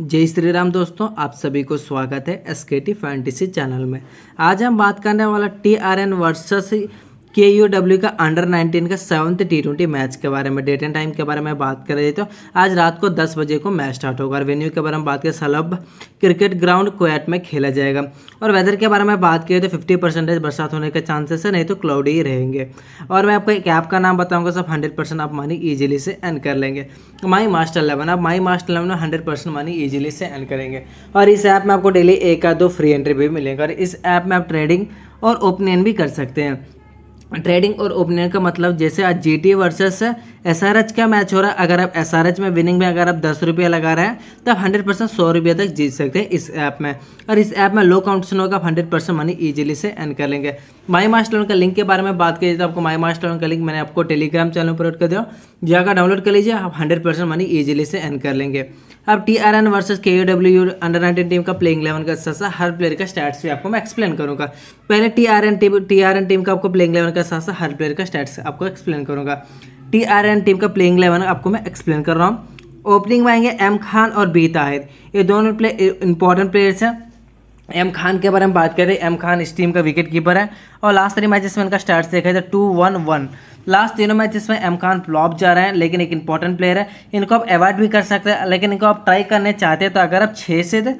जय श्री राम दोस्तों आप सभी को स्वागत है S K T fantasy channel में आज हम बात करने वाला T R N versus K U W का अंडर 19 का सेवंथ टी ट्वेंटी मैच के बारे में डेट एंड टाइम के बारे में बात करें तो आज रात को 10 बजे को मैच स्टार्ट होगा और वेन्यू के बारे में बात करें सलभ क्रिकेट ग्राउंड क्वेट में खेला जाएगा और वेदर के बारे में बात करें तो 50 परसेंटेज बरसात होने के चांसेस है नहीं तो क्लाउडी ही रहेंगे और मैं आपको एक ऐप का नाम बताऊँगा सब हंड्रेड परसेंट आप मनी ईजिली से एन कर लेंगे माई मास्टर इलेवन आप माई मास्टर इलेवन में हंड्रेड परसेंट मनी ईजिली से एन करेंगे और इस ऐप में आपको डेली एक या दो फ्री एंट्री भी मिलेंगे और इस ऐप में आप ट्रेडिंग और ओपनियन भी कर सकते हैं ट्रेडिंग और ओपनर का मतलब जैसे आज जी टी वर्सेस एस का मैच हो रहा है अगर आप एस में विनिंग में अगर आप दस रुपये लगा रहे हैं तो आप हंड्रेड परसेंट सौ रुपये तक जीत सकते हैं इस ऐप में और इस ऐप में लो काउंटेशन होगा आप हंड्रेड परसेंट मनी ईजिली से एन कर लेंगे माई मास्टर लोन का लिंक के बारे में बात करिए तो आपको माई मास्टर लोन का लिंक मैंने आपको टेलीग्राम चैनल पर कर दिया जाकर डाउनलोड कर लीजिए आप हंड्रेड परसेंट मनी ईजिली से एन कर लेंगे अब T R N versus K U W under nineteen team का प्लेइंग इलेवन का साथ हर प्लेयर का स्टैट्स भी आपको मैं एक्सप्लेन करूँगा पहले T R N team T R N team का आपको प्लेइंग इलेवन का साथ साथ हर प्लेयर का स्टैट्स आपको एक्सप्लेन करूंगा टी आर एन टीम का प्लेइंग इलेवन आपको मैं एक्सप्लेन कर रहा हूँ ओपनिंग में आएंगे एम खान और बी ताहिर ये दोनों प्ले इंपॉर्टेंट प्लेयर्स हैं एम खान के बारे में बात करें एम खान इस टीम का विकेट कीपर है और लास्ट थ्री मैचेस में इनका स्टार्ट देखा जाए टू वन वन लास्ट तीनों मैचेस में एम खान फ्लॉप जा रहे हैं लेकिन एक इंपॉर्टेंट प्लेयर है इनको आप अवॉइड भी कर सकते हैं लेकिन इनको आप ट्राई करने चाहते हैं तो अगर आप छः से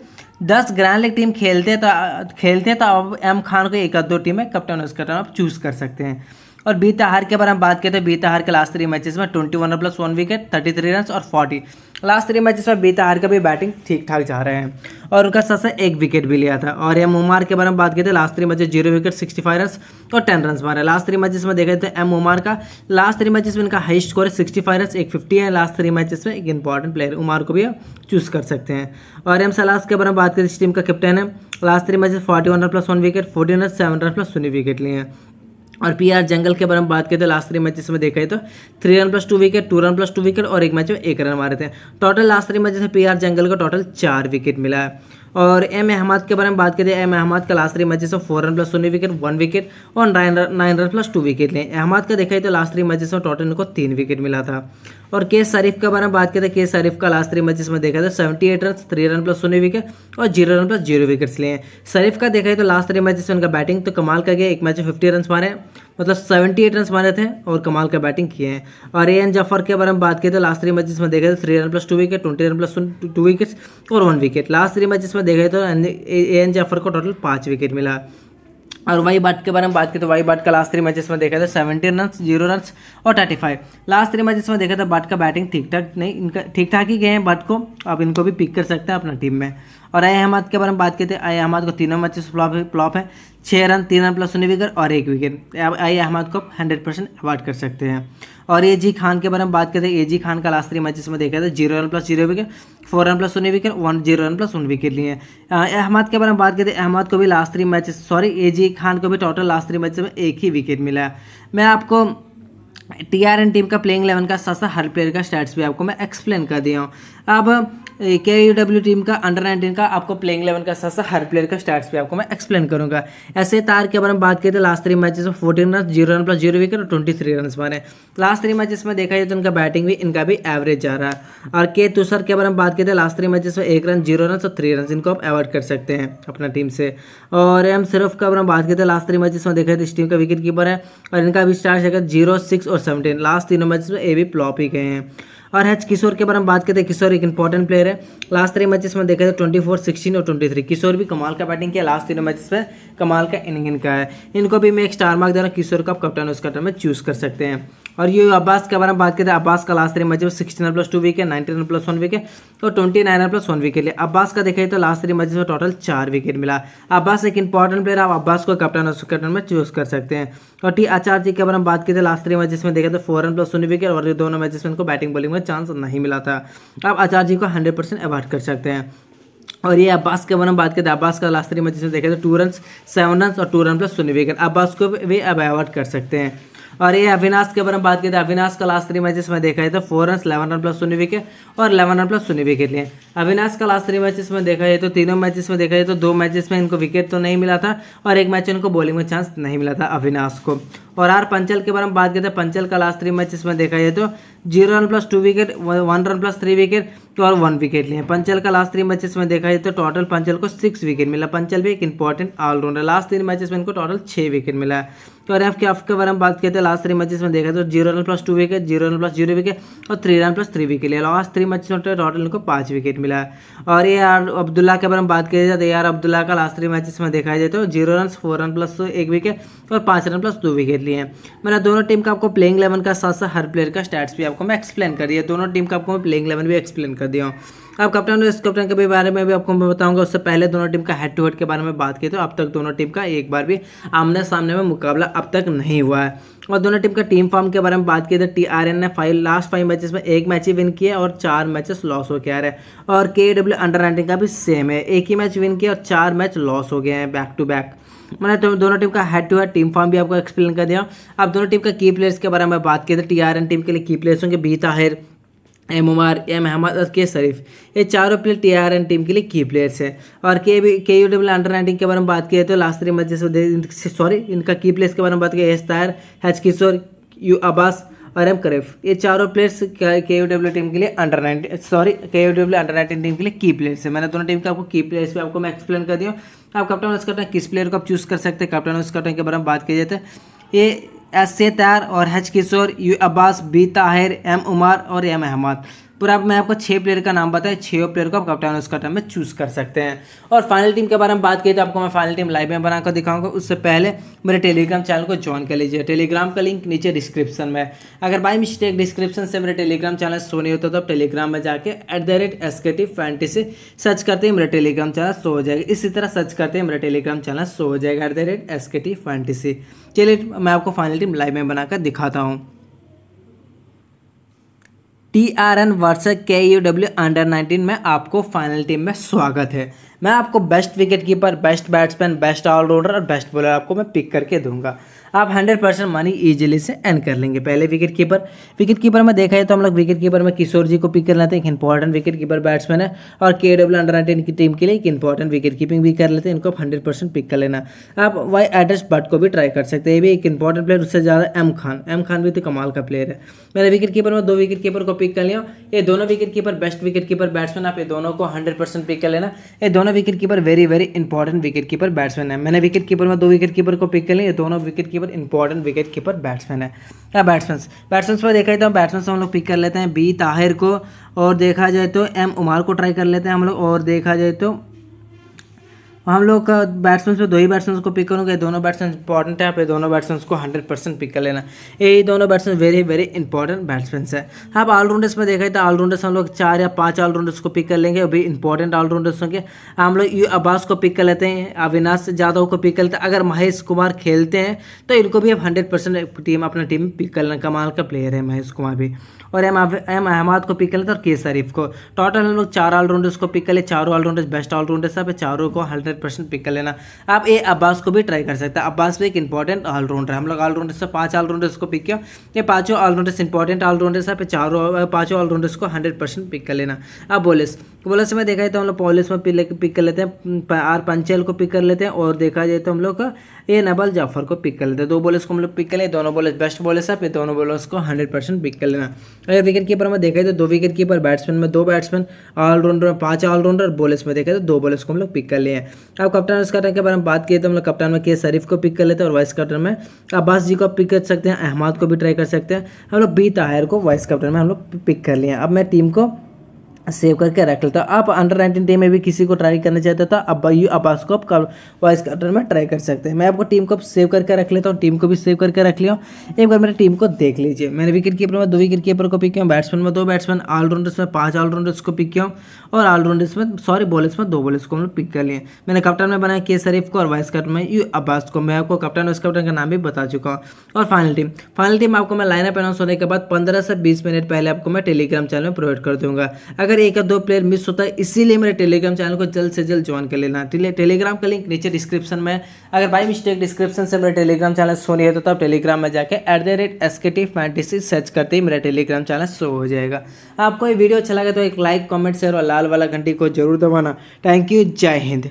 दस ग्रैंड लीग टीम खेलते हैं तो खेलते हैं तो आप एम खान को एक आध दो टीम में कप्टन उसका आप चूज़ कर सकते हैं और हार के बारे में बात करें तो हार के लास्ट थ्री मैचेस में twenty one plus one wicket thirty three run और फोर्टी लास्ट थ्री मैचेस में हार का भी बैटिंग ठीक ठाक जा रहे हैं और उनका सबसे एक विकेट भी लिया था और एम उमार के बारे में बात करें तो last three matches zero wicket sixty five run और टेन रन मारे लास्ट थ्री मैचेस में देखे थे एम उमार का लास्ट थ्री मैचेस में इनका हाई स्कोर है सिक्सटी फाइव रन एक फिफ्टी है लास्ट थ्री मैचेस में एक इंपॉर्टेंट प्लेयर उमार को भी चूज़ कर सकते हैं और एम सलास के बारे में बात करें इस टीम का कैप्टन है last three matches forty one run plus one wicket forty run seven run plus शून्य विकेट लिए हैं और पीआर जंगल के बारे में बात करें तो लास्ट थ्री मैचेस में देखा है तो three run plus two wicket two run plus two wicket और एक मैच में एक रन मारे थे टोटल लास्ट थ्री मैचेस में पीआर जंगल को टोटल चार विकेट मिला है और एम अहमद के बारे में बात करें एम अहमद का लास्ट थ्री मैचेस में फोर रन प्लस शून्य विकेट वन विकेट और nine run nine run plus two wicket लें अहमद का देखा तो लास्ट थ्री मैचेस में टोटल इनको तीन विकेट मिला था और के शरीफ के बारे में बात करें के शरीफ का लास्ट थ्री मैचेस में देखा तो seventy eight run three run plus शून्य विकेट और zero run plus zero wickets लिए शरीफ का देखा तो लास्ट थ्री मैचेस में उनका बैटिंग तो कमाल कर गया एक मैच में फिफ्टी रन मारे मतलब 78 रन मारे थे और कमाल का बैटिंग किए हैं और ए एन जफर के बारे में बात की तो लास्ट थ्री मैचेस में देखे थे three run plus two wicket twenty run plus two wickets और one wicket last three matches में देखे तो ए एन जफर को टोटल पाँच विकेट मिला और वाई बाट के बारे में बात की तो वाई बाट का लास्ट थ्री मैचेस में देखा था सेवेंटी रन जीरो रन और thirty five last three matches में देखा था तो बाट का बैटिंग ठीक ठाक नहीं इनका ठीक ठाक ही गए हैं बाट को आप इनको भी पिक कर सकते हैं अपना टीम में और आया अहमद के बारे में बात करते हैं अहमद को तीनों मैचेस फ्लॉप फ्लॉप है छः रन तीन रन प्लस उन्नीस विकेट और एक विकेट आई अहमद को हंड्रेड परसेंट अवार्ड कर सकते हैं और ए जी खान के बारे में बात करते हैं ए जी खान का लास्ट थ्री मैचेस में देखा था zero run plus zero wicket four run plus उन्नीस wicket one zero run plus उन विकेट लिए अहमद के बारे में बात करते हैं अहमद को भी last three matches sorry A G Khan को भी टोटल लास्ट थ्री मैचेस में एक ही विकेट मिला है मैं आपको टी आर एन टीम का प्लेइंग इलेवन का साथ साथ हर प्लेयर का स्टैट्स भी आपको मैं एक्सप्लेन कर दिया हूँ अब के डब्ल्यू टीम का अंडर नाइनटीन का आपको प्लेइंग इलेवन का साथ साथ हर प्लेयर का स्टार्ट भी आपको मैं एक्सप्लेन करूंगा ऐसे तार के बारे में बात करें तो लास्ट थ्री मैचेस में fourteen run zero run plus zero wicket और ट्वेंटी थ्री रन मारे लास्ट थ्री मैचेस में देखा जाए तो उनका बैटिंग भी इनका भी एवरेज जा रहा है और के तुसर के बारे में बात करते लास्ट थ्री मैचेस में एक रन जीरो रन और थ्री रन इनको आप अवॉइड कर सकते हैं अपना टीम से और एम सिर्फ के बारे में बात करते लास्ट थ्री मैचेस में देखा जाए तो इस टीम का विकेट कीपर है और इनका भी स्टार्ट जीरो सिक्स और सेवनटीन लास्ट तीनों मैचेस में ए भी प्लॉप ही गए हैं और हैच किशोर के बारे में बात करते हैं किशोर एक इंपॉर्टेंट प्लेयर है लास्ट थ्री मैचेस में देखे तो ट्वेंटी फोर सिक्सटीन और ट्वेंटी थ्री किशोर भी कमाल का बैटिंग किया लास्ट तीनों मैचेस में कमाल का इनिंग इनका है इनको भी मैं एक स्टार मार्क दे रहा हूँ किशोर का कप्टन उस टाइम में चूज़ कर सकते हैं और ये अब्बास के बारे में बात करते हैं अब्बास का last three match sixty nine plus two wicket ninety nine plus one wicket और twenty nine plus one wicket लिए अब्बास का देखिए तो लास्ट थ्री मैचेस में टोटल चार विकेट मिला अब्बास एक इंपॉर्टेंट प्लेयर आप अब्बास को कप्टन और कैप्टन में चूज कर सकते हैं और टी आचार जी के बारे में बात करते हैं लास्ट थ्री मैचेस में देखें तो four run plus one wicket और ये दोनों मैचेस में इनको बैटिंग बॉलिंग में चांस नहीं मिला था आप आचार जी को हंड्रेड परसेंट अवॉर्ड कर सकते हैं और ये अब्बास के बारे में बात करते हैं अब्बास का लास्ट थ्री मैचेस में देखें तो टू रन सेवन रन और two run plus one wicket Abbas को भी अवॉर्ड कर सकते हैं और ये अविनाश के बारे में बात करते हैं अविनाश का लास्ट थ्री मैचेस में देखा जाए तो four run eleven run plus शून्य विकेट और इलेवन रन प्लस शून्य विकेट लिए अविनाश का लास्ट थ्री मैचेस में देखा जाए तो तीनों मैचेस में देखा जाए तो दो मैचेस में इनको विकेट तो नहीं मिला था और एक मैच इनको बॉलिंग में चांस नहीं मिला था अविनाश को और आर पंचल के बारे में बात करते हैं पंचल का लास्ट थ्री मैचेस में देखा जाए तो zero run plus two wicket one run plus three wicket और वन विकेट लिए पंचल का लास्ट थ्री मैचेस में देखा जाए तो टोटल पंचल को सिक्स विकेट मिला पंचल भी एक इंपॉर्टेंट ऑलराउंडर लास्ट तीन मैचेस में इनको टोटल छः विकेट मिला है तो अरे के ऑफ के बारे में बात करते हैं लास्ट थ्री मैचेस में देखा तो zero run plus two wicket zero run plus zero wicket और three run plus three wicket लिया लास्ट थ्री मैचेस में टोटल इनको पाँच विकेट मिला है और ये यार अब्दुल्ला के बारे में बात जाए तो यार अब्दुल्ला का लास्ट थ्री मैचेस में देखा जाए तो zero run four run plus एक विकेट और पाँच रन प्लस दो विकेट लिए हैं मैंने दोनों टीम का आपको प्लेइंग इलेवन का साथ साथ हर प्लेयर का स्टैट्स भी आपको मैं एक्सप्लेन कर दिया दोनों टीम का आपको मैं प्लेइंग इलेवन भी एक्सप्लेन कर दिया हूँ अब कप्टन और इस के बारे में भी आपको मैं बताऊंगा उससे पहले दोनों टीम का हेड टू हेड के बारे में बात की तो अब तक दोनों टीम का एक बार भी आमने सामने में मुकाबला अब तक नहीं हुआ है और दोनों टीम का टीम फॉर्म के बारे में बात की तो टी आर एन ने फाइव लास्ट फाइव मैचेस में एक मैच ही विन किया और चार मैचेस लॉस हो गया है और के डब्ल्यू अंडर नाइनटीन का भी सेम है एक ही मैच विन किया और चार मैच लॉस हो गए हैं बैक टू बैक मैंने तो दोनों टीम का head to head team form भी आपको एक्सप्लेन कर दिया अब दोनों टीम का की प्लेयर्स के बारे में बात की तो टी आर एन टीम के लिए की प्लेयर्स होंगे B Tahir M Umar M Ahmed और के शरीफ ये चारों player T R N team के लिए की प्लेयर्स हैं और के भी के यू डब्ल्यू अंडर नाइनटीन के बारे में बात की तो लास्ट थ्री मैचेस सॉरी इनका की प्लेयर्स के बारे में बात की एस तायर हैच किशोर यू अब्बास और एम करेफ ये चारों प्लेयर्स के यू डब्ल्यू टीम के लिए under nineteen sorry K U W under nineteen team के लिए की प्लेयर्स है मैंने दोनों टीम के आपको की प्लेयर्स भी आपको मैं एक्सप्लेन कर दिया आप कप्तान कप्टन किस प्लेयर को आप चूज़ कर सकते हैं कप्तान उसका के बारे में बात की जाए तो ये एस से तैयार और H Kishore U Abbas B Tahir M Umar और एम अहमद पूरा मैं आपको छः प्लेयर का नाम बताया छः प्लेयर को आप कप्टन उसका टाइम में चूज़ कर सकते हैं और फाइनल टीम के बारे में बात की तो आपको मैं फाइनल टीम लाइव में बनाकर दिखाऊंगा उससे पहले मेरे टेलीग्राम चैनल को ज्वाइन कर लीजिए टेलीग्राम का लिंक नीचे डिस्क्रिप्शन में अगर बाई मिस्टेक डिस्क्रिप्शन से मेरे टेलीग्राम चैनल शो नहीं होता तो आप टेलीग्राम में जाके at the rate S K T fantasy search करते ही मेरा टेलीग्राम चैनल शो हो जाएगा इसी तरह सर्च करते ही मेरा टेलीग्राम चैनल शो हो जाएगा at the rate S K T fantasy चलिए मैं आपको फाइनल टीम लाइव में बनाकर दिखाता हूँ T R N versus K U W under 19 में आपको फाइनल टीम में स्वागत है मैं आपको best wicket keeper best batsman best allrounder और बेस्ट बॉलर आपको मैं पिक करके दूंगा आप हंड्रेड परसेंट मनी ईजिली से एन कर लेंगे पहले विकेट कीपर विकेट कीपर में देखा है तो हम लोग विकेट कीपर में किशोर जी को पिक कर लेते हैं एक इंपॉर्टेंट विकेट कीपर बैट्समैन है और के डब्ल्यू अंडर नाइनटीन की टीम के लिए एक इंपॉर्टेंट विकेट कीपिंग भी कर लेते हैं इनको आप हंड्रेड परसेंट पिक कर लेना आप वाई एड्रेस बट को भी ट्राई कर सकते हैं ये भी एक इंपॉर्टेंट प्लेयर उससे ज़्यादा एम खान एम खान भी तो कमाल का प्लेयर है मैंने विकेट कीपर में दो विकेट कीपर को पिक कर लिया ये दोनों wicket keeper best wicket keeper batsman आप ये दोनों को हंड्रेड परसेंट पिक कर लेना ये दोनों wicket keeper very very important wicket keeper batsman है मैंने विकेट कीपर में दो विकेट कीपर को पिक कर लिया दोनों wicket keeper keeper important wicket keeper batsman है या बैट्समैन बैट्समैन पर देखा जाए तो बैट्समैन हम लोग पिक कर लेते हैं बी ताहिर को और देखा जाए तो एम उमार को ट्राई कर लेते हैं हम लोग और देखा जाए तो हम लोग का बैट्समैन में दो ही बैट्समैन को पिक करूँगा दोनों बैट्समैन इंपॉर्टेंट है आप दोनों बैट्समैन को हंड्रेड परसेंट पिक कर लेना ये दोनों batsman very very important batsman है आप ऑलराउंडर्स में देखें तो ऑलराउंडर्स हम लोग चार या पाँच ऑलराउंडर्स को पिक कर लेंगे अभी इंपॉर्टेंट ऑलराउंडर्स होंगे हम लोग यू अब्बास को पिक कर लेते हैं अविनाश यादव को पिक कर लेते हैं अगर महेश कुमार खेलते हैं तो इनको भी आप हंड्रेड परसेंट टीम अपना टीम पिक कर लेना कमाल का प्लेयर है महेश कुमार भी और एम एम अहमद को पिक कर लेते और के शरीफ को टोटल हम लोग चार ऑलराउंडर्स को पिक कर ले चारों ऑलराउंडर्स बेस्ट ऑलराउंडर्स है चारों को हंड्रेड हंड्रेड परसेंट पिक कर लेना आप ए अब्बास को भी ट्राई कर सकते हैं अब्बास भी एक इंपॉर्टेंट ऑलराउंडर हम लोग ऑलराउंडर से पाँच ऑलराउंडर्स को पिक किया ये पाँचों ऑलराउंडर्स इंपॉर्टेंट ऑलराउंडर्स है चारों पाँचों ऑलराउंडर्स को हंड्रेड परसेंट पिक कर लेना अब बॉलर्स बॉलर्स में देखा जाए तो हम लोग पॉलिस में पिक कर लेते हैं आर पंचल को पिक कर लेते हैं और देखा जाए तो हम लोग ए नबल जाफर को पिक कर लेते हैं दो बॉलर्स को हम लोग पिक कर लें दोनों बॉलर्स बेस्ट बॉलर्स है फिर दोनों बॉलर्स को हंड्रेड परसेंट पिक कर लेना अगर विकेट कीपर में देखा जाए तो दो विकेट कीपर बैट्समैन में दो बैट्समैन ऑलराउंडर में पाँच ऑलराउंडर बॉलर्स में देखा जाए तो दो बॉलर्स को हम लोग पिक कर लिए हैं अब कप्तान वाइस के बारे में बात किए तो हम लोग कप्तान में के शरीफ को पिक कर लेते हैं और वाइस कप्टन में अब्बास जी को पिक कर सकते हैं अहमद को भी ट्राई कर सकते हैं हम लोग बी ताहिर को वाइस कप्टन में हम लोग पिक कर लिए अब मैं टीम को सेव करके रख लेता आप अंडर नाइनटीन टीम में भी किसी को ट्राई करना चाहते तो अब यू अब उसको आप वाइस कैप्टन में ट्राई कर सकते हैं मैं आपको टीम को सेव करके रख लेता हूँ टीम को भी सेव करके रख लिया एक बार मेरे टीम को देख लीजिए मैंने विकेट कीपर में दो विकेट कीपर को पिक किया बैट्समैन में दो बैट्समैन ऑलराउंडर्स में पाँच ऑलराउंडर्स को पिक किया और ऑलराउंडर्स में सॉरी बॉलर्स में दो बॉलर्स को पिक कर लिए मैंने कप्टन में बनाया के शरीफ को और वाइस कैप्टन में यू अब्बास को मैं आपको कप्टन वाइस कैप्टन का नाम भी बता चुका हूँ और फाइनल टीम फाइनल टीम आपको मैं लाइनअप अनाउंस होने के बाद पंद्रह से बीस मिनट पहले आपको मैं टेलीग्राम चैनल में प्रोवाइड कर दूंगा अगर अगर एक या दो प्लेयर मिस होता है इसीलिए मेरे टेलीग्राम चैनल को जल्द से जल्द ज्वाइन कर लेना टेलीग्राम का लिंक नीचे डिस्क्रिप्शन में अगर बाई मिस्टेक डिस्क्रिप्शन से मेरे टेलीग्राम चैनल शो नहीं होता तो आप टेलीग्राम में जाकर at the rate S K T fantasy search करते ही मेरा टेलीग्राम चैनल शो हो जाएगा आपको ये वीडियो अच्छा लगा तो एक लाइक कॉमेंट शेयर और लाल वाला घंटी को जरूर दबाना थैंक यू जय हिंद